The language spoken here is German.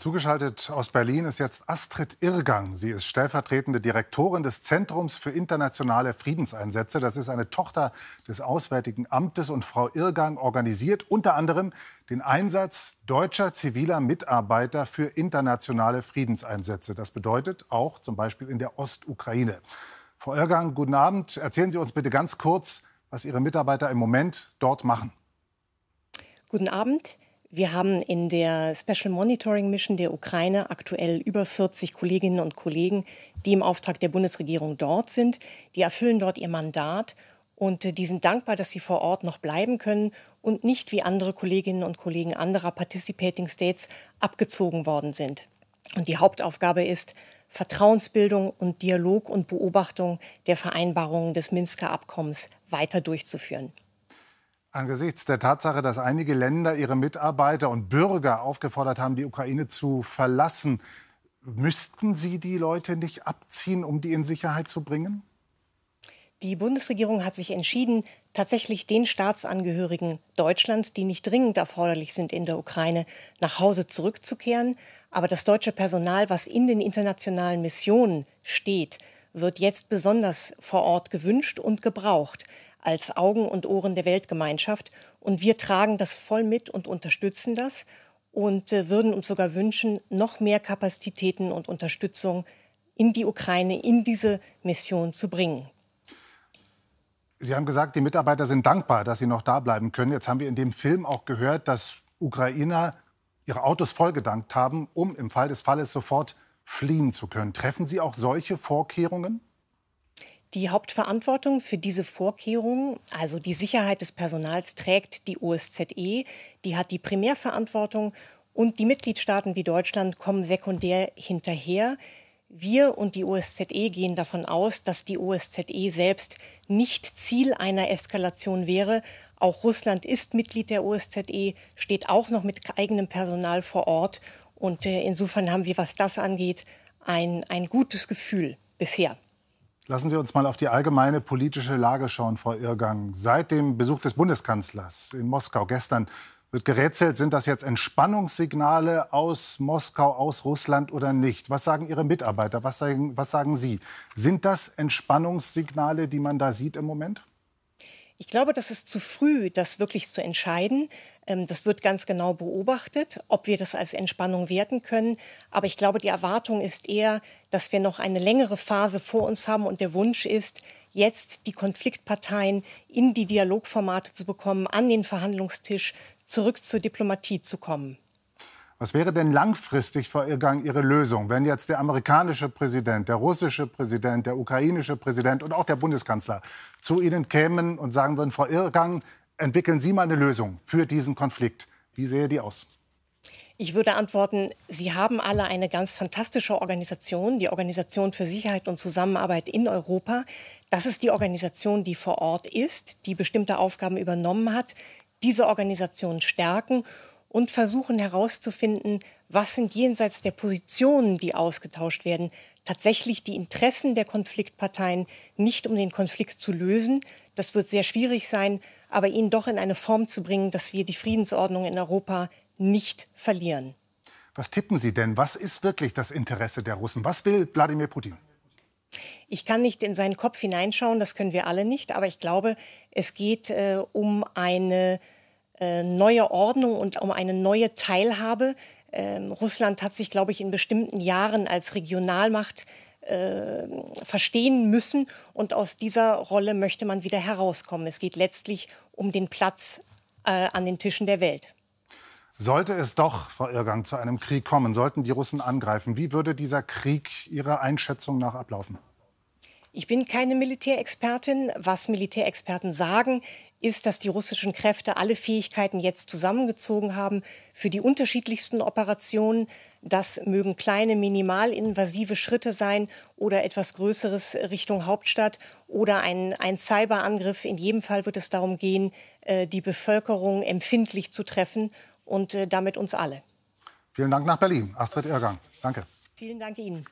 Zugeschaltet aus Berlin ist jetzt Astrid Irrgang. Sie ist stellvertretende Direktorin des Zentrums für internationale Friedenseinsätze. Das ist eine Tochter des Auswärtigen Amtes und Frau Irrgang organisiert unter anderem den Einsatz deutscher ziviler Mitarbeiter für internationale Friedenseinsätze. Das bedeutet auch zum Beispiel in der Ostukraine. Frau Irrgang, guten Abend. Erzählen Sie uns bitte ganz kurz, was Ihre Mitarbeiter im Moment dort machen. Guten Abend. Wir haben in der Special Monitoring Mission der Ukraine aktuell über 40 Kolleginnen und Kollegen, die im Auftrag der Bundesregierung dort sind. Die erfüllen dort ihr Mandat und äh, die sind dankbar, dass sie vor Ort noch bleiben können und nicht wie andere Kolleginnen und Kollegen anderer Participating States abgezogen worden sind. Und die Hauptaufgabe ist Vertrauensbildung und Dialog und Beobachtung der Vereinbarungen des Minsker Abkommens weiter durchzuführen. Angesichts der Tatsache, dass einige Länder ihre Mitarbeiter und Bürger aufgefordert haben, die Ukraine zu verlassen, müssten Sie die Leute nicht abziehen, um die in Sicherheit zu bringen? Die Bundesregierung hat sich entschieden, tatsächlich den Staatsangehörigen Deutschlands, die nicht dringend erforderlich sind in der Ukraine, nach Hause zurückzukehren. Aber das deutsche Personal, was in den internationalen Missionen steht, wird jetzt besonders vor Ort gewünscht und gebraucht als Augen und Ohren der Weltgemeinschaft. Und wir tragen das voll mit und unterstützen das und äh, würden uns sogar wünschen, noch mehr Kapazitäten und Unterstützung in die Ukraine, in diese Mission zu bringen. Sie haben gesagt, die Mitarbeiter sind dankbar, dass sie noch da bleiben können. Jetzt haben wir in dem Film auch gehört, dass Ukrainer ihre Autos vollgedankt haben, um im Fall des Falles sofort fliehen zu können. Treffen Sie auch solche Vorkehrungen? Die Hauptverantwortung für diese Vorkehrungen, also die Sicherheit des Personals, trägt die OSZE. Die hat die Primärverantwortung und die Mitgliedstaaten wie Deutschland kommen sekundär hinterher. Wir und die OSZE gehen davon aus, dass die OSZE selbst nicht Ziel einer Eskalation wäre. Auch Russland ist Mitglied der OSZE, steht auch noch mit eigenem Personal vor Ort. Und äh, insofern haben wir, was das angeht, ein, ein gutes Gefühl bisher. Lassen Sie uns mal auf die allgemeine politische Lage schauen, Frau Irrgang. Seit dem Besuch des Bundeskanzlers in Moskau gestern wird gerätselt, sind das jetzt Entspannungssignale aus Moskau, aus Russland oder nicht? Was sagen Ihre Mitarbeiter? Was sagen, was sagen Sie? Sind das Entspannungssignale, die man da sieht im Moment? Ich glaube, das ist zu früh, das wirklich zu entscheiden. Ähm, das wird ganz genau beobachtet, ob wir das als Entspannung werten können. Aber ich glaube, die Erwartung ist eher, dass wir noch eine längere Phase vor uns haben und der Wunsch ist, jetzt die Konfliktparteien in die Dialogformate zu bekommen, an den Verhandlungstisch, zurück zur Diplomatie zu kommen. Was wäre denn langfristig, Frau Irgang, Ihre Lösung, wenn jetzt der amerikanische Präsident, der russische Präsident, der ukrainische Präsident und auch der Bundeskanzler zu Ihnen kämen und sagen würden, Frau Irgang, entwickeln Sie mal eine Lösung für diesen Konflikt. Wie sähe die aus? Ich würde antworten, Sie haben alle eine ganz fantastische Organisation, die Organisation für Sicherheit und Zusammenarbeit in Europa. Das ist die Organisation, die vor Ort ist, die bestimmte Aufgaben übernommen hat, diese Organisation stärken und versuchen herauszufinden, was sind jenseits der Positionen, die ausgetauscht werden, tatsächlich die Interessen der Konfliktparteien, nicht um den Konflikt zu lösen. Das wird sehr schwierig sein, aber ihn doch in eine Form zu bringen, dass wir die Friedensordnung in Europa nicht verlieren. Was tippen Sie denn? Was ist wirklich das Interesse der Russen? Was will Wladimir Putin? Ich kann nicht in seinen Kopf hineinschauen, das können wir alle nicht, aber ich glaube, es geht äh, um eine äh, neue Ordnung und um eine neue Teilhabe. Ähm, Russland hat sich, glaube ich, in bestimmten Jahren als Regionalmacht äh, verstehen müssen und aus dieser Rolle möchte man wieder herauskommen. Es geht letztlich um den Platz äh, an den Tischen der Welt. Sollte es doch, Frau Irgang, zu einem Krieg kommen, sollten die Russen angreifen, wie würde dieser Krieg Ihrer Einschätzung nach ablaufen? Ich bin keine Militärexpertin. Was Militärexperten sagen, ist, dass die russischen Kräfte alle Fähigkeiten jetzt zusammengezogen haben für die unterschiedlichsten Operationen. Das mögen kleine, minimalinvasive Schritte sein oder etwas Größeres Richtung Hauptstadt oder ein, ein Cyberangriff. In jedem Fall wird es darum gehen, äh, die Bevölkerung empfindlich zu treffen und äh, damit uns alle. Vielen Dank nach Berlin. Astrid Irgang. Danke. Vielen Dank Ihnen.